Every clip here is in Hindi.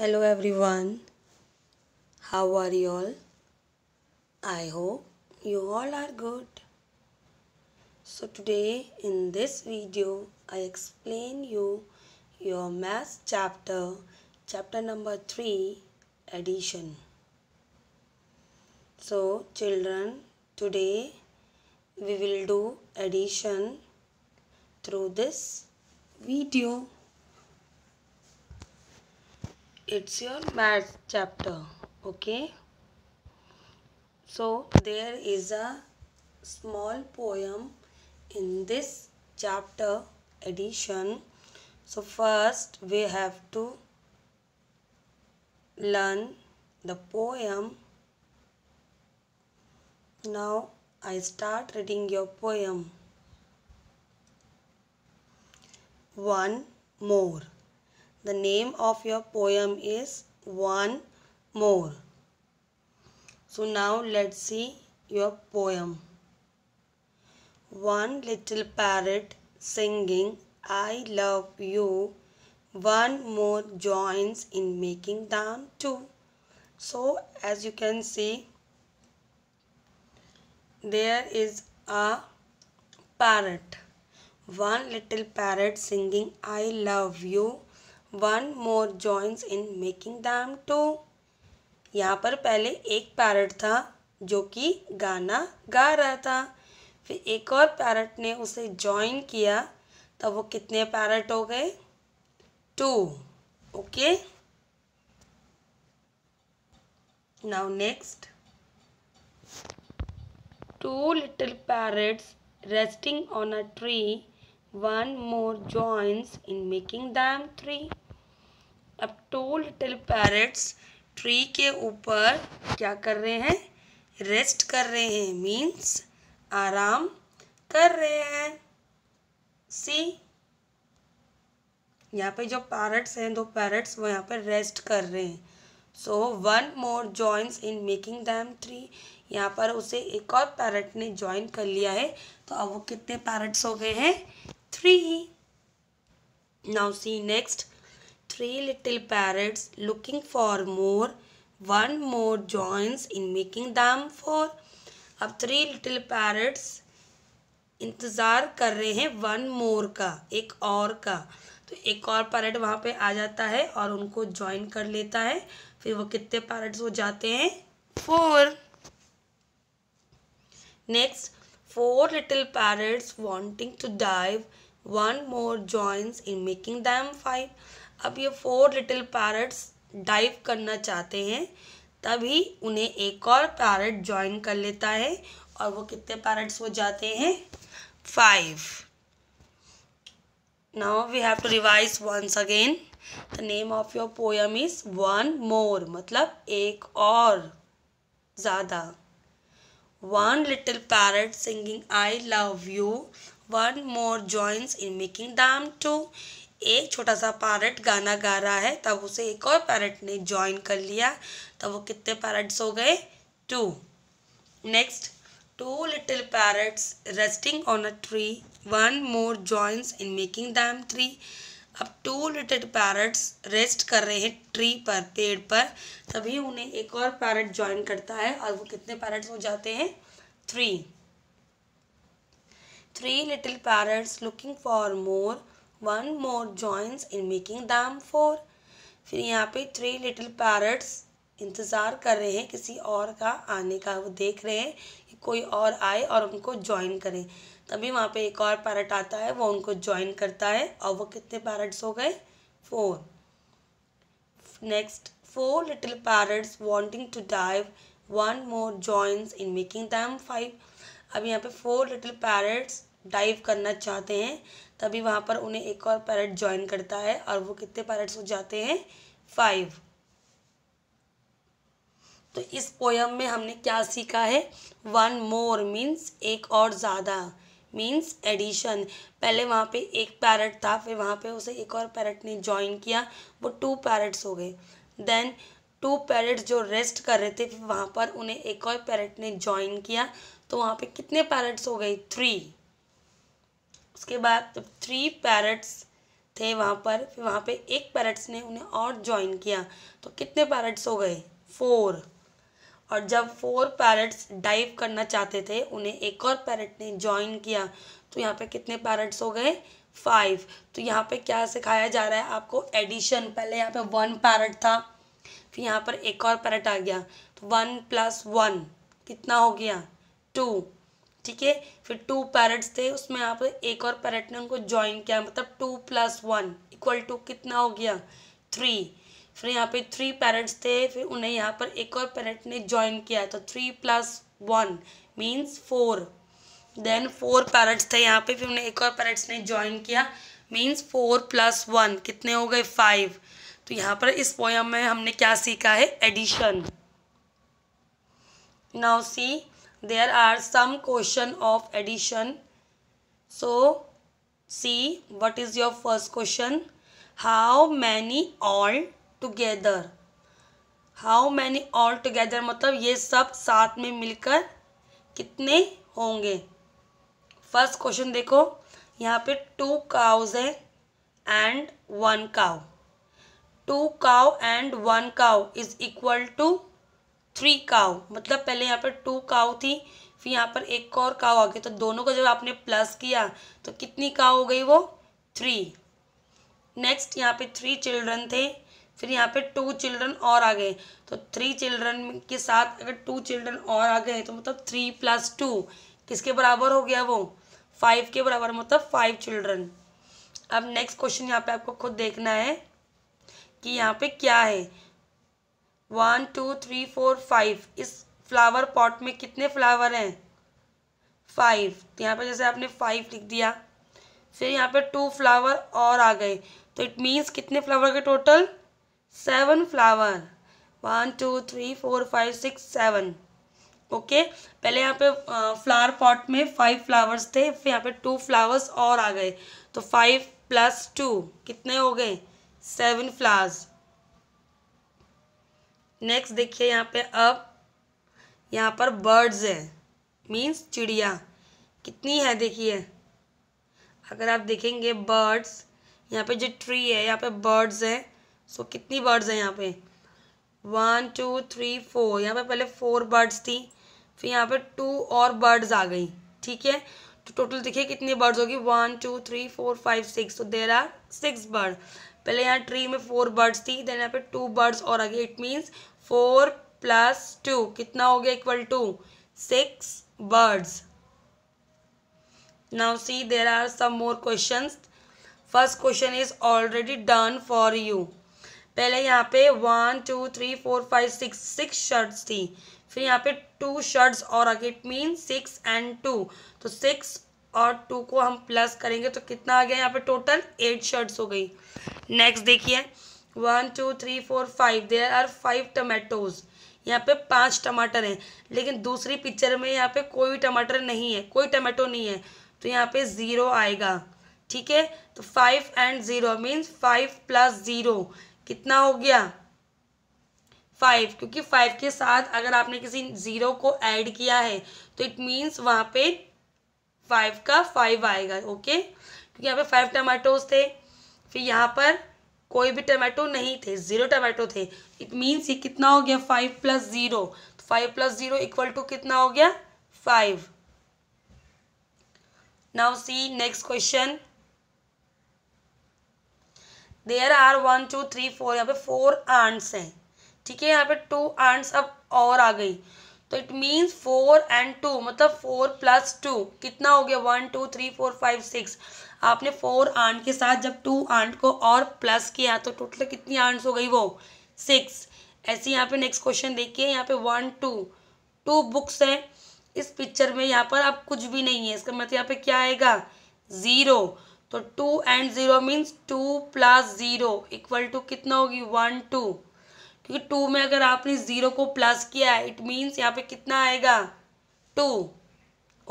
Hello everyone. How are you all? I hope you all are good. So today in this video I explain you your math chapter chapter number 3 addition. So children today we will do addition through this video it's your math chapter okay so there is a small poem in this chapter edition so first we have to learn the poem now I start reading your poem one more the name of your poem is One More. So now let's see your poem. One little parrot singing I love you. One more joins in making them two. So as you can see there is a parrot. One little parrot singing I love you. One more joins in making them two यहाँ पर पहले एक पैरट था जो कि गाना गा रहा था फिर एक और पैरट ने उसे जॉइन किया तब वो कितने पैरट हो गए two okay now next two little parrots resting on a tree one more joins in making them three अब टू लिटिल पैरट्स ट्री के ऊपर क्या कर रहे हैं रेस्ट कर रहे हैं मीन्स आराम कर रहे हैं सी यहाँ पे जो पैरट्स हैं दो पैरट्स वो यहाँ पे रेस्ट कर रहे हैं so one more joins in making them three यहाँ पर उसे एक और पैरट ने ज्वाइन कर लिया है तो अब वो कितने पैरट्स हो गए हैं three. Now see next three little parrots looking for more. One more joins in making them four. अब three little parrots इंतज़ार कर रहे हैं वन मोर का एक और का तो एक और पैरेट वहाँ पे आ जाता है और उनको ज्वाइन कर लेता है फिर वो कितने पैरेट्स हो जाते हैं four next Four little parrots wanting to dive, one more joins in making them five. अब ये four little parrots डाइव करना चाहते हैं तभी उन्हें एक और पैरट ज्वाइन कर लेता है और वो कितने पैरट्स हो जाते हैं five now we have to revise once again the name of your poem is one more मतलब एक और ज़्यादा One little parrot singing I love you. One more joins in making them two एक छोटा सा पैरट गाना गा रहा है तब उसे एक और पैरट ने ज्वाइन कर लिया तब वो कितने पैरट्स हो गए two next two little parrots resting on a tree one more joins in making them three अब टू लिटिल पैरट्स रेस्ट कर रहे हैं ट्री पर पेड़ पर तभी उन्हें एक और पैरट ज्वाइन करता है और वो कितने पैरट्स हो जाते हैं three three little parrots looking for more one more joins in making them four फिर यहाँ पे थ्री लिटिल पैरट्स इंतज़ार कर रहे हैं किसी और का आने का वो देख रहे हैं कि कोई और आए और उनको ज्वाइन करें तभी वहाँ पे एक और पैरट आता है वो उनको ज्वाइन करता है और वो कितने पैरट्स हो गए four next four little parrots wanting to dive one more joins in making them five अब यहाँ पे फोर लिटिल पैरट्स डाइव करना चाहते हैं तभी वहाँ पर उन्हें एक और पैरट ज्वाइन करता है और वो कितने पैरट्स हो जाते हैं फाइव तो इस पोयम में हमने क्या सीखा है वन मोर मीन्स एक और ज़्यादा मीन्स एडिशन पहले वहाँ पे एक पैरट था फिर वहाँ पे उसे एक और पैरट ने ज्वाइन किया वो टू पैरट्स हो गए देन टू पैरट्स जो रेस्ट कर रहे थे फिर वहाँ पर उन्हें एक और पैरट ने ज्वाइन किया तो वहाँ पे कितने पैरट्स हो गए थ्री उसके बाद जब थ्री पैरट्स थे वहाँ पर फिर वहाँ पे एक पैरट्स ने उन्हें और ज्वाइन किया तो कितने पैरट्स हो गए फोर और जब फोर पैरट्स डाइव करना चाहते थे उन्हें एक और पैरट ने ज्वाइन किया तो यहाँ पे कितने पैरट्स हो गए फाइव तो यहाँ पे क्या सिखाया जा रहा है आपको एडिशन पहले यहाँ पे वन पैरट था फिर यहाँ पर एक और पैरट आ गया तो वन प्लस वन कितना हो गया टू ठीक है फिर टू पैरट्स थे उसमें यहाँ पर एक और पैरट ने उनको ज्वाइन किया मतलब two plus one equal to कितना हो गया थ्री फिर यहाँ पे थ्री पेरेंट्स थे फिर उन्हें यहाँ पर एक और पेरेंट ने ज्वाइन किया तो three plus one means four then four parrots थे यहाँ पे फिर उन्हें एक और पेरेंट्स ने ज्वाइन किया मीन्स फोर प्लस वन कितने हो गए फाइव तो यहाँ पर इस पोयम में हमने क्या सीखा है addition now see there are some question of addition so see what is your first question how many all together how many all together मतलब ये सब साथ में मिलकर कितने होंगे फर्स्ट क्वेश्चन देखो यहाँ पे टू काउज है and one cow two cow and one cow is equal to three cow मतलब पहले यहाँ पर टू काउ थी फिर यहाँ पर एक और काउ आ गई तो दोनों को जब आपने प्लस किया तो कितनी काउ हो गई वो थ्री नेक्स्ट यहाँ पे थ्री चिल्ड्रन थे फिर यहाँ पे टू चिल्ड्रन और आ गए तो थ्री चिल्ड्रन के साथ अगर टू चिल्ड्रन और आ गए तो मतलब थ्री प्लस टू किसके बराबर हो गया वो फाइव के बराबर मतलब फाइव चिल्ड्रन अब नेक्स्ट क्वेश्चन यहाँ पे आपको खुद देखना है कि यहाँ पे क्या है one two three four five इस फ्लावर पॉट में कितने फ्लावर हैं फाइव तो यहाँ पे जैसे आपने फाइव लिख दिया फिर यहाँ पे टू फ्लावर और आ गए तो इट मीन्स कितने फ्लावर के total seven flower one two three four five six seven okay पहले यहाँ पे फ्लावर पॉट में फाइव फ्लावर्स थे फिर यहाँ पे टू फ्लावर्स और आ गए तो फाइव प्लस टू कितने हो गए सेवन फ्लावर्स नेक्स्ट देखिए यहाँ पे अब यहाँ पर बर्ड्स हैं मीन्स चिड़िया कितनी है देखिए अगर आप देखेंगे बर्ड्स यहाँ पे जो ट्री है यहाँ पे बर्ड्स हैं सो so, कितनी बर्ड्स हैं यहाँ पे वन टू थ्री फोर यहाँ पे पहले फोर बर्ड्स थी फिर यहाँ पे टू और बर्ड्स आ गई ठीक है तो टोटल देखिए कितनी बर्ड्स होगी one two three four five six तो देर आर सिक्स बर्ड पहले यहाँ ट्री में फोर बर्ड्स थी देन यहाँ पे टू बर्ड्स और आ गए it means four plus two कितना हो गया equal to six birds now see there are some more question first question is already done for you पहले यहाँ पे one two three four five six six shirts थी फिर यहाँ पे टू शर्ट्स और आगे मीन सिक्स एंड टू तो सिक्स और टू को हम प्लस करेंगे तो कितना आ गया यहाँ पे टोटल एट शर्ट्स हो गई नेक्स्ट देखिए one two three four five there are five tomatoes यहाँ पे पांच टमाटर हैं लेकिन दूसरी पिक्चर में यहाँ पे कोई टमाटर नहीं है कोई टमाटो नहीं है तो यहाँ पे ज़ीरो आएगा ठीक है तो five and zero means five plus zero कितना हो गया फाइव क्योंकि फाइव के साथ अगर आपने किसी ज़ीरो को ऐड किया है तो इट मीन्स वहाँ पे फाइव का फाइव आएगा ओके क्योंकि यहाँ पे फाइव टमाटोज थे फिर यहाँ पर कोई भी टमाटो नहीं थे ज़ीरो टमाटो थे इट मीन्स ये कितना हो गया फाइव प्लस ज़ीरो तो five plus zero equal to कितना हो गया five now see next question there are one two three four यहाँ पे फोर आंट्स हैं ठीक है यहाँ पे टू आंट्स अब और आ गई तो it means four and two मतलब फोर प्लस टू कितना हो गया one two three four five six आपने फोर आंट के साथ जब टू आंट को और प्लस किया तो टोटल कितनी आंट्स हो गई वो सिक्स ऐसे यहाँ पे नेक्स्ट क्वेश्चन देखिए यहाँ पे वन टू टू बुक्स हैं इस पिक्चर में यहाँ पर अब कुछ भी नहीं है इसका मतलब यहाँ पे क्या आएगा ज़ीरो तो two and zero means two plus zero equal to कितना होगी वन टू क्योंकि टू में अगर आपने ज़ीरो को प्लस किया है इट मीन्स यहाँ पे कितना आएगा टू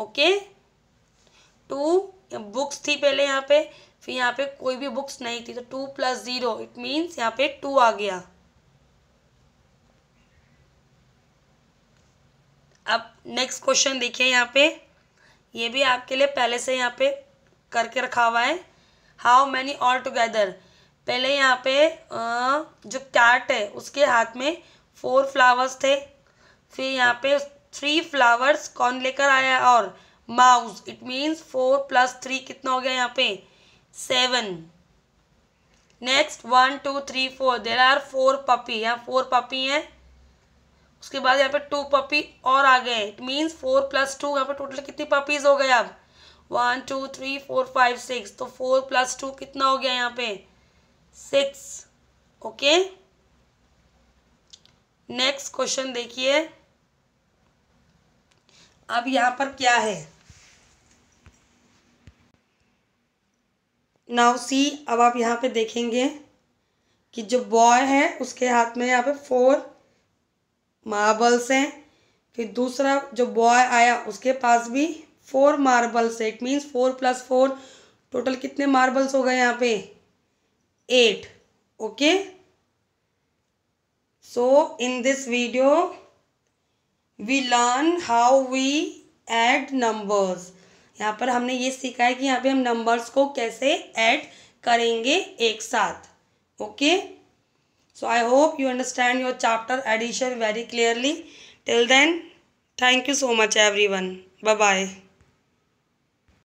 ओके टू बुक्स थी पहले यहाँ पे फिर यहाँ पे कोई भी बुक्स नहीं थी तो two plus zero it means यहाँ पे टू आ गया अब नेक्स्ट क्वेश्चन देखिए यहाँ पे ये भी आपके लिए पहले से यहाँ पे करके रखा हुआ है हाउ मैनी ऑल टुगेदर पहले यहाँ पे जो कैट है उसके हाथ में फोर फ्लावर्स थे फिर यहाँ पे थ्री फ्लावर्स कौन लेकर आया और mouse it means four plus three कितना हो गया यहाँ पे seven next one two three four there are four puppy यहाँ फोर पपी हैं उसके बाद यहाँ पे टू पपी और आ गए it means four plus two यहाँ पे टोटल कितनी पपीज हो गए अब one two three four five six तो फोर प्लस टू कितना हो गया यहाँ पे सिक्स ओके नेक्स्ट क्वेश्चन देखिए अब यहाँ पर क्या है नाउ सी अब आप यहाँ पे देखेंगे कि जो बॉय है उसके हाथ में यहाँ पे फोर मार्बल्स हैं फिर दूसरा जो बॉय आया उसके पास भी four marbles it means four plus four total कितने मार्बल्स हो गए यहाँ पे eight okay so in this video we learn how we add numbers यहाँ पर हमने ये सीखा है कि यहाँ पे हम नंबर्स को कैसे ऐड करेंगे एक साथ okay so I hope you understand your chapter addition very clearly till then thank you so much everyone bye